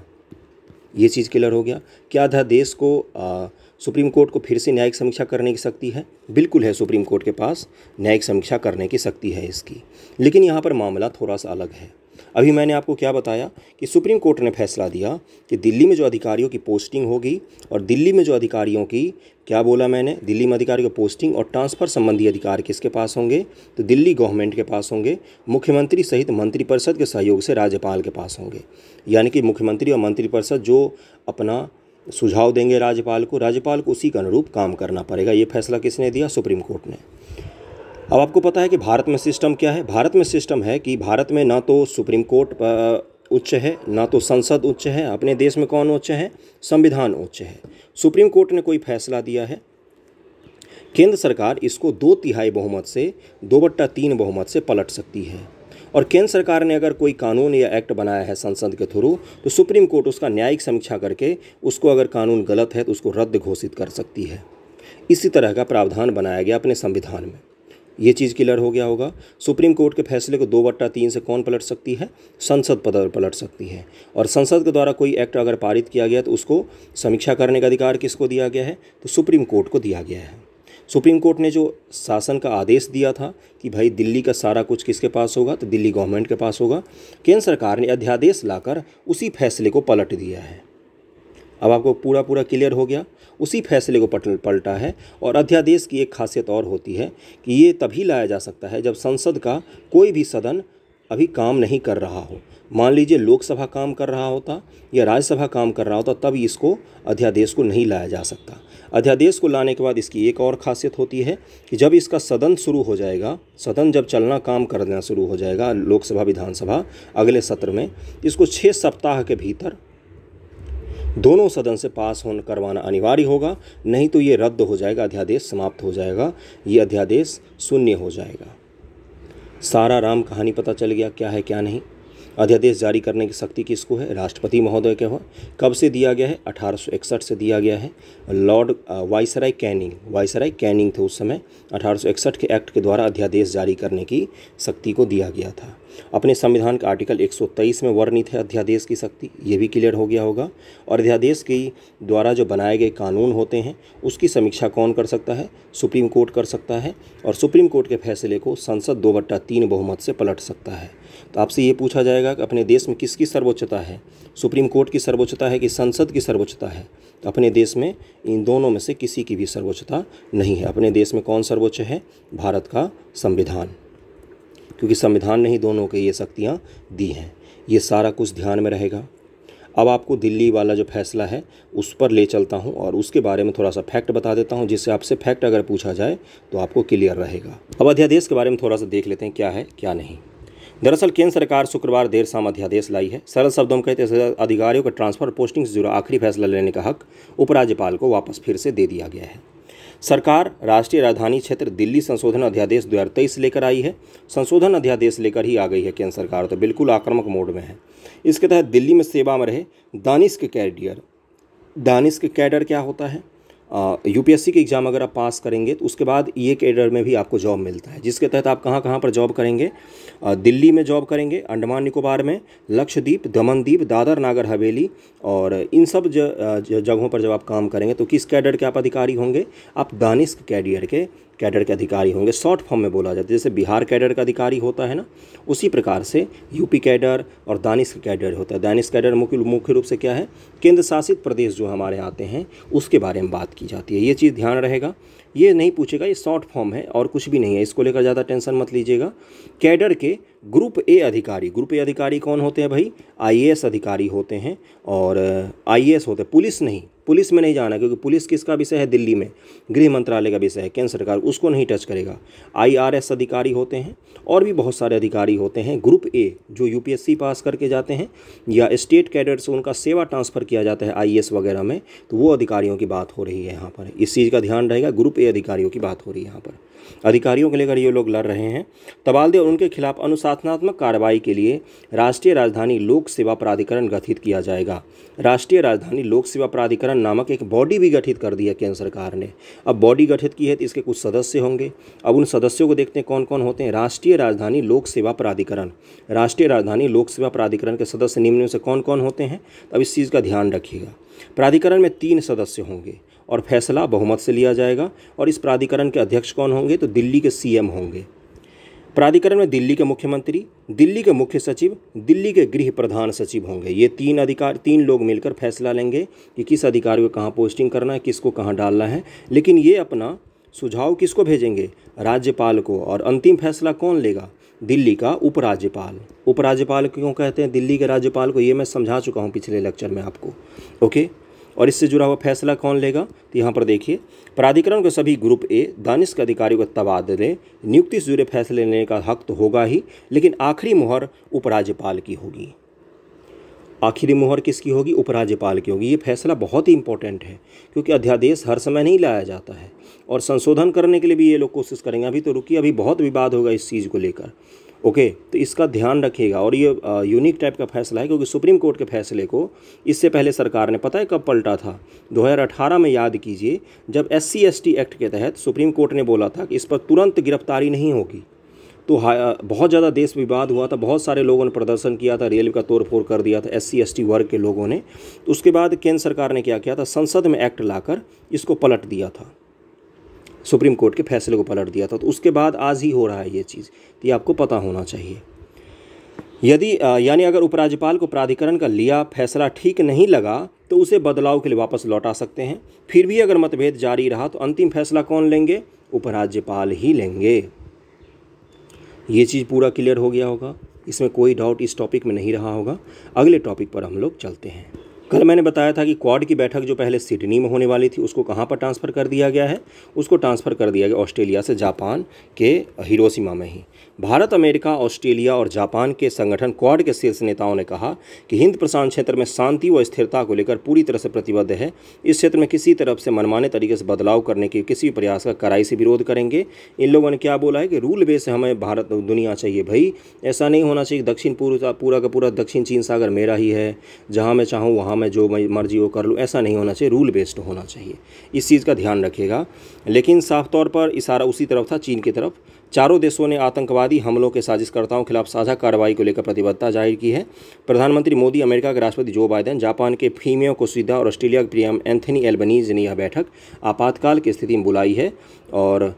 ये चीज़ क्लियर हो गया क्या अध्यादेश को आ, सुप्रीम कोर्ट को फिर से न्यायिक समीक्षा करने की शक्ति है बिल्कुल है सुप्रीम कोर्ट के पास न्यायिक समीक्षा करने की शक्ति है इसकी लेकिन यहाँ पर मामला थोड़ा सा अलग है अभी मैंने आपको क्या बताया कि सुप्रीम कोर्ट ने फैसला दिया कि दिल्ली में जो अधिकारियों की पोस्टिंग होगी और दिल्ली में जो अधिकारियों की क्या बोला मैंने दिल्ली में अधिकारियों की पोस्टिंग और ट्रांसफ़र संबंधी अधिकार किसके पास होंगे तो दिल्ली गवर्नमेंट के पास होंगे मुख्यमंत्री सहित मंत्रिपरिषद के सहयोग से राज्यपाल के पास होंगे यानी कि मुख्यमंत्री और मंत्रिपरिषद जो अपना सुझाव देंगे राज्यपाल को राज्यपाल को उसी के अनुरूप काम करना पड़ेगा ये फैसला किसने दिया सुप्रीम कोर्ट ने अब आपको पता है कि भारत में सिस्टम क्या है भारत में सिस्टम है कि भारत में ना तो सुप्रीम कोर्ट उच्च है ना तो संसद उच्च है अपने देश में कौन उच्च है संविधान उच्च है सुप्रीम कोर्ट ने कोई फैसला दिया है केंद्र सरकार इसको दो तिहाई बहुमत से दो बट्टा तीन बहुमत से पलट सकती है और केंद्र सरकार ने अगर कोई कानून या एक्ट बनाया है संसद के थ्रू तो सुप्रीम कोर्ट उसका न्यायिक समीक्षा करके उसको अगर कानून गलत है तो उसको रद्द घोषित कर सकती है इसी तरह का प्रावधान बनाया गया अपने संविधान में ये चीज़ क्लियर हो गया होगा सुप्रीम कोर्ट के फैसले को दो बट्टा तीन से कौन पलट सकती है संसद पद पलट सकती है और संसद के द्वारा कोई एक्ट अगर पारित किया गया तो उसको समीक्षा करने का अधिकार किसको दिया गया है तो सुप्रीम कोर्ट को दिया गया है सुप्रीम कोर्ट ने जो शासन का आदेश दिया था कि भाई दिल्ली का सारा कुछ किसके पास होगा तो दिल्ली गवर्नमेंट के पास होगा केंद्र सरकार ने अध्यादेश लाकर उसी फैसले को पलट दिया है अब आपको पूरा पूरा क्लियर हो गया उसी फैसले को पटल पलटा है और अध्यादेश की एक खासियत और होती है कि ये तभी लाया जा सकता है जब संसद का कोई भी सदन अभी काम नहीं कर रहा हो मान लीजिए लोकसभा काम कर रहा होता या राज्यसभा काम कर रहा होता तब इसको अध्यादेश को नहीं लाया जा सकता अध्यादेश को लाने के बाद इसकी एक और खासियत होती है कि जब इसका सदन शुरू हो जाएगा सदन जब चलना काम करना शुरू हो जाएगा लोकसभा विधानसभा अगले सत्र में इसको छः सप्ताह के भीतर दोनों सदन से पास होने करवाना अनिवार्य होगा नहीं तो ये रद्द हो जाएगा अध्यादेश समाप्त हो जाएगा ये अध्यादेश शून्य हो जाएगा सारा राम कहानी पता चल गया क्या है क्या नहीं अध्यादेश जारी करने की शक्ति किसको है राष्ट्रपति महोदय के हो कब से दिया गया है 1861 से दिया गया है Lord viceroy Canning viceroy Canning थे उस समय 1861 के एक्ट के द्वारा अध्यादेश जारी करने की शक्ति को दिया गया था अपने संविधान के आर्टिकल 123 में वर्णित है अध्यादेश की शक्ति ये भी क्लियर हो गया होगा और अध्यादेश के द्वारा जो बनाए गए कानून होते हैं उसकी समीक्षा कौन कर सकता है सुप्रीम कोर्ट कर सकता है और सुप्रीम कोर्ट के फैसले को संसद दो बट्टा तीन बहुमत से पलट सकता है तो आपसे ये पूछा जाएगा कि अपने देश में किसकी सर्वोच्चता है सुप्रीम कोर्ट की सर्वोच्चता है कि संसद की सर्वोच्चता है तो अपने देश में इन दोनों में से किसी की भी सर्वोच्चता नहीं है अपने देश में कौन सर्वोच्च है भारत का संविधान क्योंकि संविधान ने ही दोनों के ये शक्तियाँ दी हैं ये सारा कुछ ध्यान में रहेगा अब आपको दिल्ली वाला जो फैसला है उस पर ले चलता हूँ और उसके बारे में थोड़ा सा फैक्ट बता देता हूँ जिससे आपसे फैक्ट अगर पूछा जाए तो आपको क्लियर रहेगा अब अध्यादेश के बारे में थोड़ा सा देख लेते हैं क्या है क्या नहीं दरअसल केंद्र सरकार शुक्रवार देर शाम अध्यादेश लाई है सरल शब्दों में कहते अधिकारियों का ट्रांसफर पोस्टिंग से जुड़ा आखिरी फैसला लेने का हक उपराज्यपाल को वापस फिर से दे दिया गया है सरकार राष्ट्रीय राजधानी क्षेत्र दिल्ली संशोधन अध्यादेश दो हज़ार तेईस लेकर आई है संशोधन अध्यादेश लेकर ही आ गई है केंद्र सरकार तो बिल्कुल आक्रामक मोड में है इसके तहत दिल्ली में सेवा में रहे दानिश के कैडियर दानिश के कैडर क्या होता है यूपीएससी के एग्ज़ाम अगर आप पास करेंगे तो उसके बाद ये e कैडर में भी आपको जॉब मिलता है जिसके तहत आप कहाँ कहाँ पर जॉब करेंगे आ, दिल्ली में जॉब करेंगे अंडमान निकोबार में लक्षद्वीप दमनद्वीप दादर नागर हवेली और इन सब जगहों पर जब आप काम करेंगे तो किस कैडर के आप अधिकारी होंगे आप दानिश कैडियर के कैडर के अधिकारी होंगे शॉर्ट फॉर्म में बोला जाता है जैसे बिहार कैडर का अधिकारी होता है ना उसी प्रकार से यूपी कैडर और दानिश कैडर होता है दानिश कैडर मुख्य मुख्य रूप से क्या है केंद्र शासित प्रदेश जो हमारे आते हैं उसके बारे में बात की जाती है ये चीज़ ध्यान रहेगा ये नहीं पूछेगा ये शॉर्ट फॉर्म है और कुछ भी नहीं है इसको लेकर ज़्यादा टेंशन मत लीजिएगा कैडर के ग्रुप ए अधिकारी ग्रुप ए अधिकारी कौन होते हैं भाई आई अधिकारी होते हैं और आई होते हैं पुलिस नहीं पुलिस में नहीं जाना क्योंकि पुलिस किसका विषय है दिल्ली में गृह मंत्रालय का विषय है केंद्र सरकार उसको नहीं टच करेगा आईआरएस अधिकारी होते हैं और भी बहुत सारे अधिकारी होते हैं ग्रुप ए जो यूपीएससी पास करके जाते हैं या स्टेट कैडेट से उनका सेवा ट्रांसफ़र किया जाता है आई e वगैरह में तो वो अधिकारियों की बात हो रही है यहाँ पर इस चीज़ का ध्यान रहेगा ग्रुप ए अधिकारियों की बात हो रही है यहाँ पर अधिकारियों को लेकर ये लोग लड़ रहे हैं तबालदे और उनके खिलाफ अनुशासनात्मक कार्रवाई के लिए राष्ट्रीय राजधानी लोक सेवा प्राधिकरण गठित किया जाएगा राष्ट्रीय राजधानी लोक सेवा प्राधिकरण नामक एक बॉडी भी गठित कर दी है केंद्र सरकार ने अब बॉडी गठित की है तो इसके कुछ सदस्य होंगे अब उन सदस्यों को देखते हैं कौन कौन होते हैं राष्ट्रीय राजधानी लोक सेवा प्राधिकरण राष्ट्रीय राजधानी लोक सेवा प्राधिकरण के सदस्य निम्न से कौन कौन होते हैं अब इस चीज़ का ध्यान रखिएगा प्राधिकरण में तीन सदस्य होंगे और फैसला बहुमत से लिया जाएगा और इस प्राधिकरण के अध्यक्ष कौन होंगे तो दिल्ली के सीएम होंगे प्राधिकरण में दिल्ली के मुख्यमंत्री दिल्ली के मुख्य सचिव दिल्ली के गृह प्रधान सचिव होंगे ये तीन अधिकार तीन लोग मिलकर फैसला लेंगे कि किस अधिकारी को कहाँ पोस्टिंग करना है किसको कहाँ डालना है लेकिन ये अपना सुझाव किसको भेजेंगे राज्यपाल को और अंतिम फैसला कौन लेगा दिल्ली का उपराज्यपाल उपराज्यपाल क्यों कहते हैं दिल्ली के राज्यपाल को ये मैं समझा चुका हूँ पिछले लेक्चर में आपको ओके और इससे जुड़ा हुआ फैसला कौन लेगा तो यहाँ पर देखिए प्राधिकरण के सभी ग्रुप ए दानिश के अधिकारियों का तबादले नियुक्ति से जुड़े फैसले लेने का हक तो होगा ही लेकिन आखिरी मुहर उपराज्यपाल की होगी आखिरी मुहर किसकी होगी उपराज्यपाल की होगी ये फैसला बहुत ही इंपॉर्टेंट है क्योंकि अध्यादेश हर समय नहीं लाया जाता है और संशोधन करने के लिए भी ये लोग कोशिश करेंगे अभी तो रुकिए अभी बहुत विवाद होगा इस चीज़ को लेकर ओके तो इसका ध्यान रखिएगा और ये यूनिक टाइप का फैसला है क्योंकि सुप्रीम कोर्ट के फैसले को इससे पहले सरकार ने पता है कब पलटा था 2018 में याद कीजिए जब एस सी एक्ट के तहत सुप्रीम कोर्ट ने बोला था कि इस पर तुरंत गिरफ्तारी नहीं होगी तो बहुत ज़्यादा देश विवाद हुआ था बहुत सारे लोगों ने प्रदर्शन किया था रेलवे का तोड़फोड़ कर दिया था एस सी वर्ग के लोगों ने तो उसके बाद केंद्र सरकार ने क्या किया था संसद में एक्ट लाकर इसको पलट दिया था सुप्रीम कोर्ट के फैसले को पलट दिया था तो उसके बाद आज ही हो रहा है ये चीज़ तो ये आपको पता होना चाहिए यदि यानी अगर उपराज्यपाल को प्राधिकरण का लिया फैसला ठीक नहीं लगा तो उसे बदलाव के लिए वापस लौटा सकते हैं फिर भी अगर मतभेद जारी रहा तो अंतिम फैसला कौन लेंगे उपराज्यपाल ही लेंगे ये चीज़ पूरा क्लियर हो गया होगा इसमें कोई डाउट इस टॉपिक में नहीं रहा होगा अगले टॉपिक पर हम लोग चलते हैं कल मैंने बताया था कि क्वाड की बैठक जो पहले सिडनी में होने वाली थी उसको कहाँ पर ट्रांसफ़र कर दिया गया है उसको ट्रांसफ़र कर दिया गया ऑस्ट्रेलिया से जापान के हिरोशिमा में ही भारत अमेरिका ऑस्ट्रेलिया और जापान के संगठन क्वाड के शीर्ष नेताओं ने कहा कि हिंद प्रशांत क्षेत्र में शांति व स्थिरता को लेकर पूरी तरह से प्रतिबद्ध है इस क्षेत्र में किसी तरफ से मनमाने तरीके से बदलाव करने के किसी प्रयास का कड़ाई से विरोध करेंगे इन लोगों ने क्या बोला है कि रूल बेस हमें भारत दुनिया चाहिए भाई ऐसा नहीं होना चाहिए दक्षिण पूर्व पूरा का पूरा दक्षिण चीन सागर मेरा ही है जहाँ मैं चाहूँ वहाँ हाँ मैं जो मर्जी वो कर लूँ ऐसा नहीं होना चाहिए रूल बेस्ड होना चाहिए इस चीज़ का ध्यान रखेगा लेकिन साफ तौर पर इशारा उसी तरफ था चीन की तरफ चारों देशों ने आतंकवादी हमलों के साजिशकर्ताओं के खिलाफ साझा कार्रवाई को लेकर प्रतिबद्धता जाहिर की है प्रधानमंत्री मोदी अमेरिका के राष्ट्रपति जो बाइडेन जापान के फीमियो कोशिदा और ऑस्ट्रेलिया के प्रीएम एंथनी एल्बनीज ने यह बैठक आपातकाल की स्थिति में बुलाई है और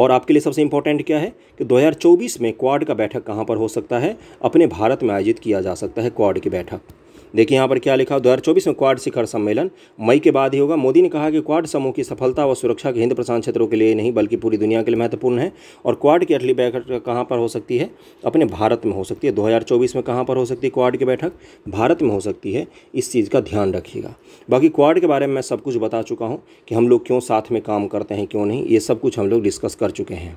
और आपके लिए सबसे इम्पोर्टेंट क्या है कि 2024 में क्वाड का बैठक कहाँ पर हो सकता है अपने भारत में आयोजित किया जा सकता है क्वाड की बैठक देखिए यहाँ पर क्या लिखा दो हज़ार चौबीस में क्वाड शिखर सम्मेलन मई के बाद ही होगा मोदी ने कहा कि क्वाड समूह की सफलता व सुरक्षा के हिंद प्रशांत क्षेत्रों के लिए नहीं बल्कि पूरी दुनिया के लिए महत्वपूर्ण है और क्वाड की अटली बैठक कहाँ पर हो सकती है अपने भारत में हो सकती है दो में कहाँ पर हो सकती है क्वाड की बैठक भारत में हो सकती है इस चीज़ का ध्यान रखिएगा बाकी क्वाड के बारे में मैं सब कुछ बता चुका हूँ कि हम लोग क्यों साथ में काम करते हैं क्यों नहीं ये सब कुछ हम लोग डिस्कस कर चुके हैं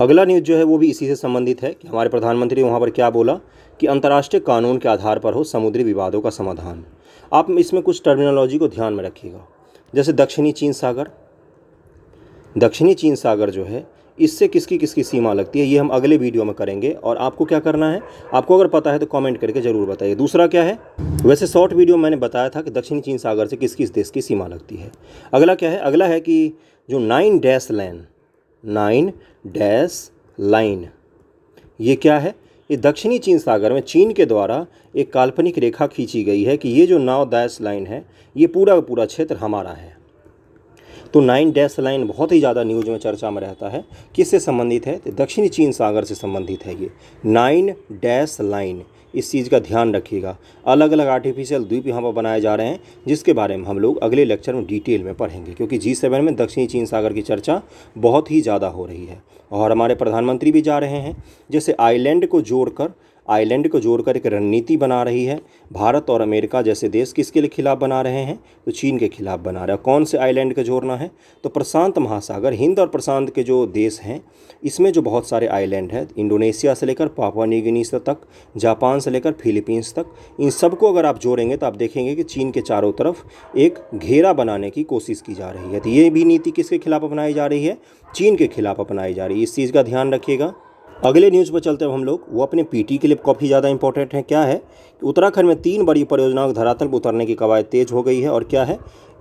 अगला न्यूज़ जो है वो भी इसी से संबंधित है कि हमारे प्रधानमंत्री वहाँ पर क्या बोला कि अंतर्राष्ट्रीय कानून के आधार पर हो समुद्री विवादों का समाधान आप इसमें कुछ टर्मिनोलॉजी को ध्यान में रखिएगा जैसे दक्षिणी चीन सागर दक्षिणी चीन सागर जो है इससे किसकी किसकी सीमा लगती है ये हम अगले वीडियो में करेंगे और आपको क्या करना है आपको अगर पता है तो कमेंट करके ज़रूर बताइए दूसरा क्या है वैसे शॉर्ट वीडियो मैंने बताया था कि दक्षिणी चीन सागर से किस किस देश की सीमा लगती है अगला क्या है अगला है कि जो nine dash line nine dash line ये क्या है ये दक्षिणी चीन सागर में चीन के द्वारा एक काल्पनिक रेखा खींची गई है कि ये जो नाव दैस लाइन है ये पूरा पूरा क्षेत्र हमारा है तो नाइन डैश लाइन बहुत ही ज़्यादा न्यूज़ में चर्चा में रहता है किससे संबंधित है तो दक्षिणी चीन सागर से संबंधित है ये नाइन डैश लाइन इस चीज़ का ध्यान रखिएगा अलग अलग आर्टिफिशियल द्वीप यहाँ पर बनाए जा रहे हैं जिसके बारे में हम लोग अगले लेक्चर में डिटेल में पढ़ेंगे क्योंकि जी सेवन में दक्षिणी चीन सागर की चर्चा बहुत ही ज़्यादा हो रही है और हमारे प्रधानमंत्री भी जा रहे हैं जैसे आइलैंड को जोड़कर आइलैंड को जोड़कर एक रणनीति बना रही है भारत और अमेरिका जैसे देश किसके लिए खिलाफ बना रहे हैं तो चीन के खिलाफ बना रहा है कौन से आइलैंड को जोड़ना है तो प्रशांत महासागर हिंद और प्रशांत के जो देश हैं इसमें जो बहुत सारे आइलैंड हैं इंडोनेशिया से लेकर पापुआ न्यूगिनीस तक जापान से लेकर फिलीपींस तक इन सबको अगर आप जोड़ेंगे तो आप देखेंगे कि चीन के चारों तरफ एक घेरा बनाने की कोशिश की जा रही है तो ये भी नीति किसके खिलाफ अपनाई जा रही है चीन के खिलाफ अपनाई जा रही है इस चीज़ का ध्यान रखिएगा अगले न्यूज़ पर चलते हैं हम लोग वो अपने पीटी के लिए काफ़ी ज़्यादा इंपॉर्टेंट है क्या है उत्तराखंड में तीन बड़ी परियोजनाओं धरातल पर उतरने की कवायद तेज हो गई है और क्या है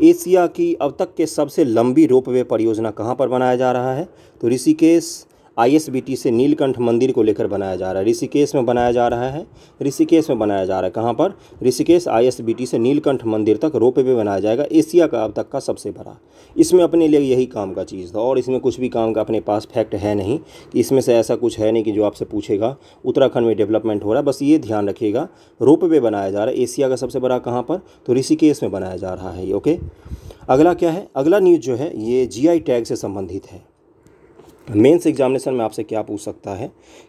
एशिया की अब तक के सबसे लंबी रोप वे परियोजना कहाँ पर बनाया जा रहा है तो ऋषिकेश आईएसबीटी से नीलकंठ मंदिर को लेकर बनाया जा रहा है ऋषिकेश में बनाया जा रहा है ऋषिकेश में बनाया जा रहा है कहाँ पर ऋषिकेश आईएसबीटी से नीलकंठ मंदिर तक रोपे पे बनाया जाएगा एशिया का अब तक का सबसे बड़ा इसमें अपने लिए यही काम का चीज़ था और इसमें कुछ भी काम का अपने पास फैक्ट है नहीं कि इसमें से ऐसा कुछ है नहीं कि जो आपसे पूछेगा उत्तराखंड में डेवलपमेंट हो रहा है बस ये ध्यान रखिएगा रोप बनाया जा रहा है एशिया का सबसे बड़ा कहाँ पर तो ऋषिकेश में बनाया जा रहा है ये ओके अगला क्या है अगला न्यूज़ जो है ये जी टैग से संबंधित है मेंस एग्जामिनेशन में आपसे क्या पूछ सकता है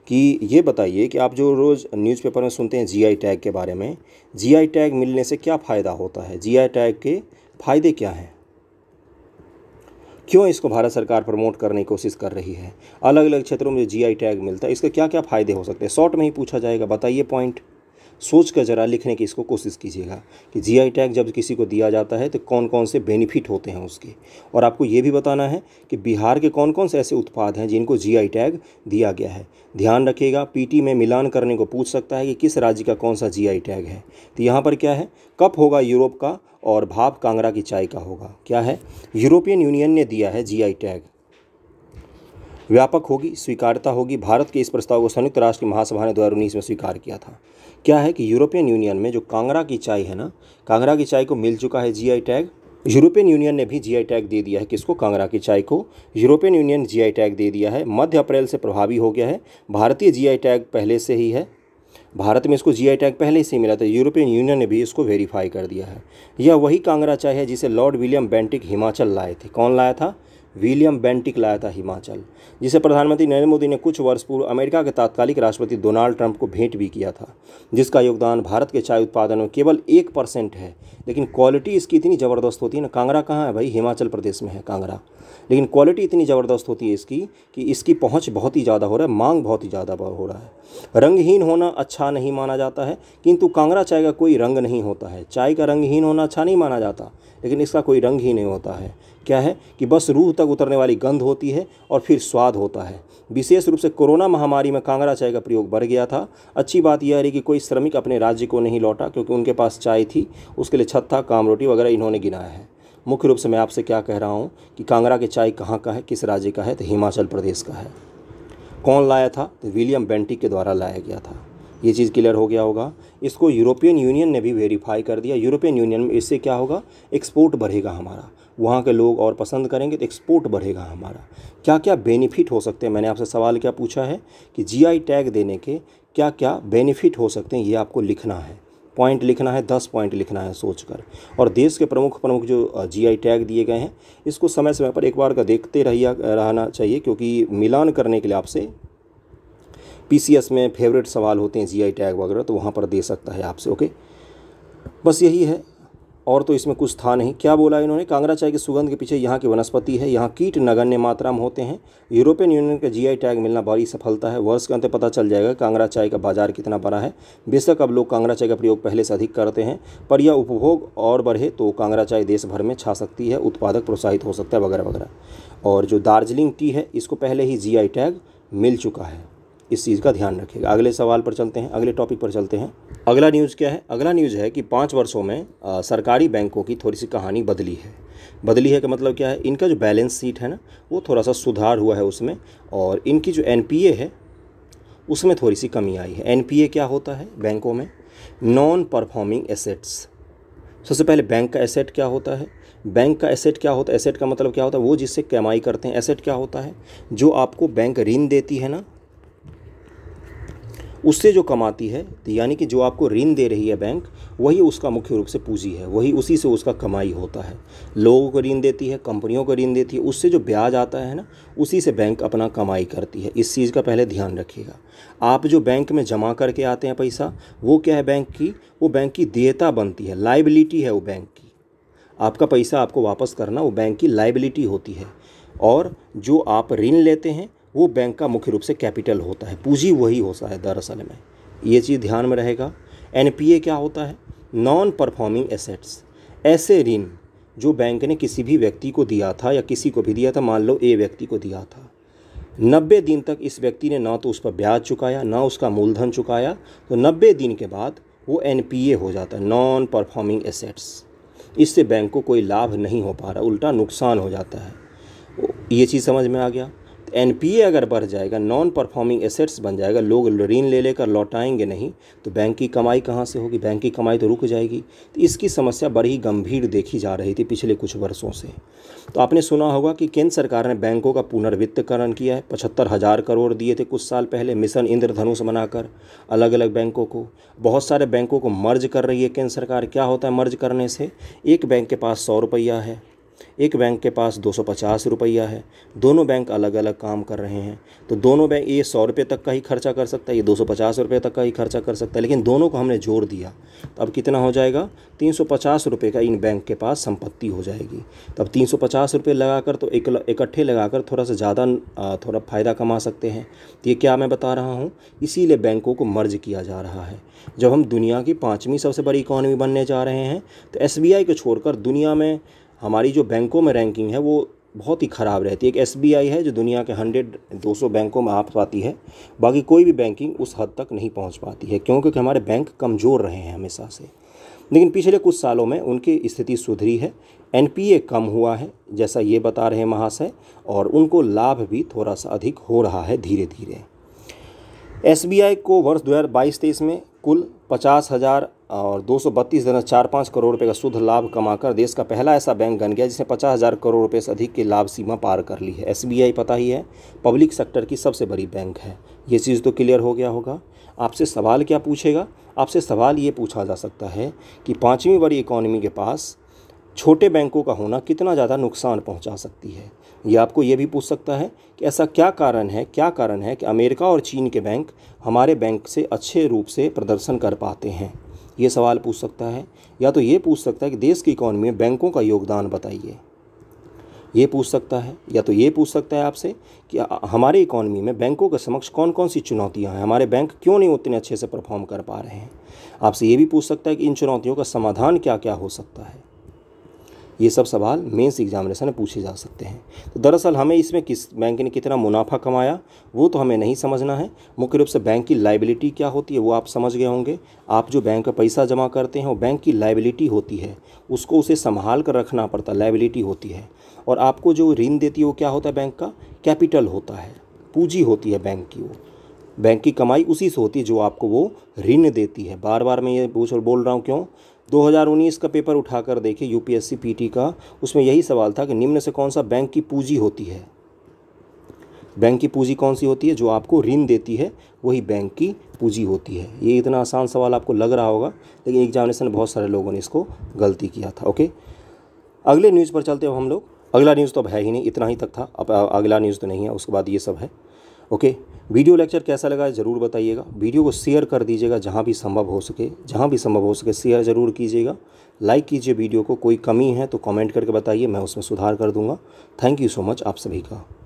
कि ये बताइए कि आप जो रोज़ न्यूज़पेपर में सुनते हैं जीआई टैग के बारे में जीआई टैग मिलने से क्या फ़ायदा होता है जीआई टैग के फ़ायदे क्या हैं क्यों इसको भारत सरकार प्रमोट करने की कोशिश कर रही है अलग अलग क्षेत्रों में जी आई टैग मिलता है इसके क्या क्या फ़ायदे हो सकते हैं शॉर्ट में ही पूछा जाएगा बताइए पॉइंट सोच कर ज़रा लिखने की इसको कोशिश कीजिएगा कि जीआई टैग जब किसी को दिया जाता है तो कौन कौन से बेनिफिट होते हैं उसके और आपको ये भी बताना है कि बिहार के कौन कौन से ऐसे उत्पाद हैं जिनको जीआई टैग दिया गया है ध्यान रखिएगा पीटी में मिलान करने को पूछ सकता है कि किस राज्य का कौन सा जी टैग है तो यहाँ पर क्या है कप होगा यूरोप का और भाप कांगड़ा की चाय का होगा क्या है यूरोपियन यूनियन ने दिया है जी टैग व्यापक होगी स्वीकारता होगी भारत के इस प्रस्ताव को संयुक्त राष्ट्र की महासभा ने दो में स्वीकार किया था क्या है कि यूरोपियन यूनियन में जो कांगड़ा की चाय है ना कांगड़ा की चाय को मिल चुका है जीआई टैग यूरोपियन यूनियन ने भी जीआई टैग दे दिया है किसको कांगड़ा की चाय को यूरोपियन यूनियन जीआई टैग दे दिया है मध्य अप्रैल से प्रभावी हो गया है भारतीय जीआई टैग पहले से ही है भारत में इसको जीआई टैग पहले से ही मिला था यूरोपियन यूनियन ने भी इसको वेरीफाई कर दिया है यह वही कांगड़ा चाय है जिसे लॉर्ड विलियम बेंटिक हिमाचल लाए थे कौन लाया था विलियम बेंटिक लाया था हिमाचल जिसे प्रधानमंत्री नरेंद्र मोदी ने कुछ वर्ष पूर्व अमेरिका के तात्कालिक राष्ट्रपति डोनाल्ड ट्रंप को भेंट भी किया था जिसका योगदान भारत के चाय उत्पादन में केवल एक परसेंट है लेकिन क्वालिटी इसकी इतनी ज़बरदस्त होती है ना कांगड़ा कहाँ है भाई हिमाचल प्रदेश में है कांगड़ा लेकिन क्वालिटी इतनी ज़बरदस्त होती है इसकी कि इसकी पहुँच बहुत ही ज़्यादा हो रहा है मांग बहुत ही ज़्यादा हो रहा है रंगहीन होना अच्छा नहीं माना जाता है किंतु कांगड़ा चाय का कोई रंग नहीं होता है चाय का रंगहीन होना अच्छा नहीं माना जाता लेकिन इसका कोई रंग ही नहीं होता है क्या है कि बस रूह तक उतरने वाली गंध होती है और फिर स्वाद होता है विशेष रूप से कोरोना महामारी में कांगड़ा चाय का प्रयोग बढ़ गया था अच्छी बात यह रही कि कोई श्रमिक अपने राज्य को नहीं लौटा क्योंकि उनके पास चाय थी उसके लिए छत्ता काम रोटी वगैरह इन्होंने गिनाया है मुख्य रूप से मैं आपसे क्या कह रहा हूँ कि कांगड़ा के चाय कहाँ का है किस राज्य का है तो हिमाचल प्रदेश का है कौन लाया था तो विलियम बेंटिक के द्वारा लाया गया था ये चीज़ क्लियर हो गया होगा इसको यूरोपियन यूनियन ने भी वेरीफाई कर दिया यूरोपियन यूनियन में इससे क्या होगा एक्सपोर्ट बढ़ेगा हमारा वहाँ के लोग और पसंद करेंगे तो एक्सपोर्ट बढ़ेगा हमारा क्या क्या बेनिफिट हो सकते हैं मैंने आपसे सवाल क्या पूछा है कि जीआई टैग देने के क्या क्या बेनिफिट हो सकते हैं ये आपको लिखना है पॉइंट लिखना है दस पॉइंट लिखना है सोचकर और देश के प्रमुख प्रमुख जो जीआई टैग दिए गए हैं इसको समय समय पर एक बार का देखते रहिया रहना चाहिए क्योंकि मिलान करने के लिए आपसे पीसीएस में फेवरेट सवाल होते हैं जीआई टैग वगैरह तो वहाँ पर दे सकता है आपसे ओके बस यही है और तो इसमें कुछ था नहीं क्या बोला इन्होंने कांगड़ा चाय की सुगंध के पीछे यहाँ की वनस्पति है यहाँ कीट नगण्य मात्रा में होते हैं यूरोपियन यूनियन का जीआई टैग मिलना बड़ी सफलता है वर्ष के अंत पता चल जाएगा कांगड़ा चाय का बाजार कितना बड़ा है बेशक अब लोग कांगड़ा चाय का प्रयोग पहले से अधिक करते हैं पर यह उपभोग और बढ़े तो कांगड़ा चाय देश भर में छा सकती है उत्पादक प्रोत्साहित हो सकता है वगैरह वगैरह और जो दार्जिलिंग टी है इसको पहले ही जी टैग मिल चुका है इस चीज़ का ध्यान रखिएगा अगले सवाल पर चलते हैं अगले टॉपिक पर चलते हैं अगला न्यूज़ क्या है अगला न्यूज़ है कि पाँच वर्षों में आ, सरकारी बैंकों की थोड़ी सी कहानी बदली है बदली है का मतलब क्या है इनका जो बैलेंस शीट है ना वो थोड़ा सा सुधार हुआ है उसमें और इनकी जो एन है उसमें थोड़ी सी कमी आई है एन क्या होता है बैंकों में नॉन परफॉर्मिंग एसेट्स सबसे पहले बैंक का एसेट क्या होता है बैंक का एसेट क्या होता है एसेट का मतलब क्या होता है वो जिससे कमाई करते हैं एसेट क्या होता है जो आपको बैंक ऋण देती है ना उससे जो कमाती है तो यानी कि जो आपको ऋण दे रही है बैंक वही उसका मुख्य रूप से पूंजी है वही उसी से उसका कमाई होता है लोगों को ऋण देती है कंपनियों को ऋण देती है उससे जो ब्याज आता है ना उसी से बैंक अपना कमाई करती है इस चीज़ का पहले ध्यान रखिएगा आप जो बैंक में जमा करके आते हैं पैसा वो क्या है बैंक की वो बैंक की देयता बनती है लाइबिलिटी है वो बैंक की आपका पैसा आपको वापस करना वो बैंक की लाइबिलिटी होती है और जो आप ऋण लेते हैं वो बैंक का मुख्य रूप से कैपिटल होता है पूंजी वही होता है दरअसल में ये चीज़ ध्यान में रहेगा एन क्या होता है नॉन परफॉर्मिंग एसेट्स ऐसे ऋण जो बैंक ने किसी भी व्यक्ति को दिया था या किसी को भी दिया था मान लो ए व्यक्ति को दिया था नब्बे दिन तक इस व्यक्ति ने ना तो उस पर ब्याज चुकाया ना उसका मूलधन चुकाया तो नब्बे दिन के बाद वो एन हो जाता है नॉन परफॉर्मिंग एसेट्स इससे बैंक को कोई लाभ नहीं हो पा रहा उल्टा नुकसान हो जाता है ये चीज़ समझ में आ गया पी ए अगर बढ़ जाएगा नॉन परफॉर्मिंग एसेट्स बन जाएगा लोग ऋण ले लेकर लौटाएंगे नहीं तो बैंक की कमाई कहाँ से होगी बैंक की कमाई तो रुक जाएगी तो इसकी समस्या बड़ी गंभीर देखी जा रही थी पिछले कुछ वर्षों से तो आपने सुना होगा कि केंद्र सरकार ने बैंकों का पुनर्वित्तकरण किया है पचहत्तर हज़ार करोड़ दिए थे कुछ साल पहले मिशन इंद्रधनुष बनाकर अलग अलग बैंकों को बहुत सारे बैंकों को मर्ज कर रही है केंद्र सरकार क्या होता है मर्ज करने से एक बैंक के पास सौ रुपया है एक बैंक के पास दो सौ पचास रुपया है दोनों बैंक अलग अलग काम कर रहे हैं तो दोनों बैंक ये सौ रुपये तक का ही खर्चा कर सकता है ये दो सौ पचास रुपये तक का ही खर्चा कर सकता है लेकिन दोनों को हमने जोड़ दिया तो अब कितना हो जाएगा तीन सौ पचास रुपये का इन बैंक के पास संपत्ति हो जाएगी तब तीन सौ पचास रुपये लगा कर तो इकट्ठे लगा कर थोड़ा सा ज़्यादा थोड़ा फ़ायदा कमा सकते हैं तो ये क्या मैं बता रहा हूँ इसीलिए बैंकों को मर्ज किया जा रहा है जब हम दुनिया की पाँचवीं सबसे बड़ी इकॉनमी बनने जा रहे हैं तो एस को छोड़कर दुनिया में हमारी जो बैंकों में रैंकिंग है वो बहुत ही ख़राब रहती है एक एस है जो दुनिया के हंड्रेड दो सौ बैंकों में आ पाती है बाकी कोई भी बैंकिंग उस हद तक नहीं पहुंच पाती है क्यों क्योंकि हमारे बैंक कमज़ोर रहे हैं हमेशा से लेकिन पिछले कुछ सालों में उनकी स्थिति सुधरी है एन कम हुआ है जैसा ये बता रहे हैं महाशय और उनको लाभ भी थोड़ा सा अधिक हो रहा है धीरे धीरे एस को वर्ष दो हज़ार में कुल पचास हज़ार और दो सौ बत्तीस दशमलव चार पाँच करोड़ रुपए का शुद्ध लाभ कमाकर देश का पहला ऐसा बैंक बन गया जिसने पचास हज़ार करोड़ रुपए से अधिक की लाभ सीमा पार कर ली है एसबीआई पता ही है पब्लिक सेक्टर की सबसे बड़ी बैंक है ये चीज़ तो क्लियर हो गया होगा आपसे सवाल क्या पूछेगा आपसे सवाल ये पूछा जा सकता है कि पाँचवीं बड़ी इकोनॉमी के पास छोटे बैंकों का होना कितना ज़्यादा नुकसान पहुंचा सकती है ये आपको ये भी पूछ सकता है कि ऐसा क्या कारण है क्या कारण है कि अमेरिका और चीन के बैंक हमारे बैंक से अच्छे रूप से प्रदर्शन कर पाते हैं ये सवाल पूछ सकता है या तो ये पूछ सकता है कि देश की इकोनॉमी में बैंकों का योगदान बताइए ये पूछ सकता है या तो ये पूछ सकता है आपसे कि हमारे इकोनॉमी में बैंकों के समक्ष कौन कौन सी चुनौतियां हैं हमारे बैंक क्यों नहीं उतने अच्छे से परफॉर्म कर पा रहे हैं आपसे ये भी पूछ सकता है कि इन चुनौतियों का समाधान क्या क्या हो सकता है ये सब सवाल मेंस एग्जामिनेशन में पूछे जा सकते हैं तो दरअसल हमें इसमें किस बैंक ने कितना मुनाफा कमाया वो तो हमें नहीं समझना है मुख्य रूप से बैंक की लाइबिलिटी क्या होती है वो आप समझ गए होंगे आप जो बैंक का पैसा जमा करते हैं वो बैंक की लाइबिलिटी होती है उसको उसे संभाल कर रखना पड़ता है लाइबिलिटी होती है और आपको जो ऋण देती है वो क्या होता है बैंक का कैपिटल होता है पूंजी होती है बैंक की वो बैंक की कमाई उसी से होती है जो आपको वो ऋण देती है बार बार मैं ये पूछ बोल रहा हूँ क्यों 2019 का पेपर उठाकर देखिए यूपीएससी पीटी का उसमें यही सवाल था कि निम्न से कौन सा बैंक की पूंजी होती है बैंक की पूंजी कौन सी होती है जो आपको ऋण देती है वही बैंक की पूंजी होती है ये इतना आसान सवाल आपको लग रहा होगा लेकिन एग्जामिनेशन बहुत सारे लोगों ने इसको गलती किया था ओके अगले न्यूज़ पर चलते हो हम लोग अगला न्यूज़ तो अब है ही नहीं इतना ही तक था अब अगला न्यूज़ तो नहीं है उसके बाद ये सब है ओके वीडियो लेक्चर कैसा लगा है ज़रूर बताइएगा वीडियो को शेयर कर दीजिएगा जहाँ भी संभव हो सके जहाँ भी संभव हो सके शेयर ज़रूर कीजिएगा लाइक कीजिए वीडियो को कोई कमी है तो कमेंट करके बताइए मैं उसमें सुधार कर दूंगा थैंक यू सो मच आप सभी का